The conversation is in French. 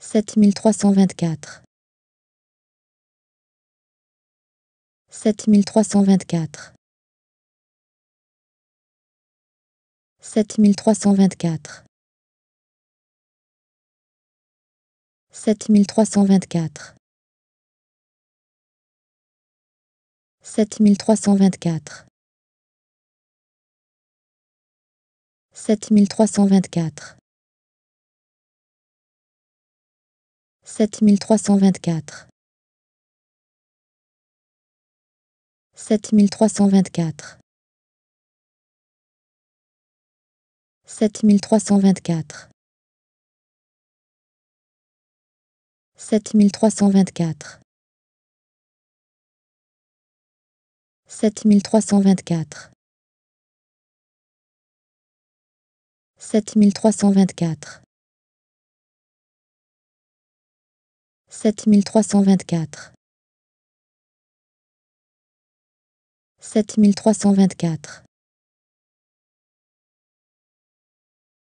7324 7324 7324 7324 7324 7324 7324 7324 7324 7324 7324 7324 Sept mille trois cent vingt-quatre. Sept mille trois cent vingt-quatre.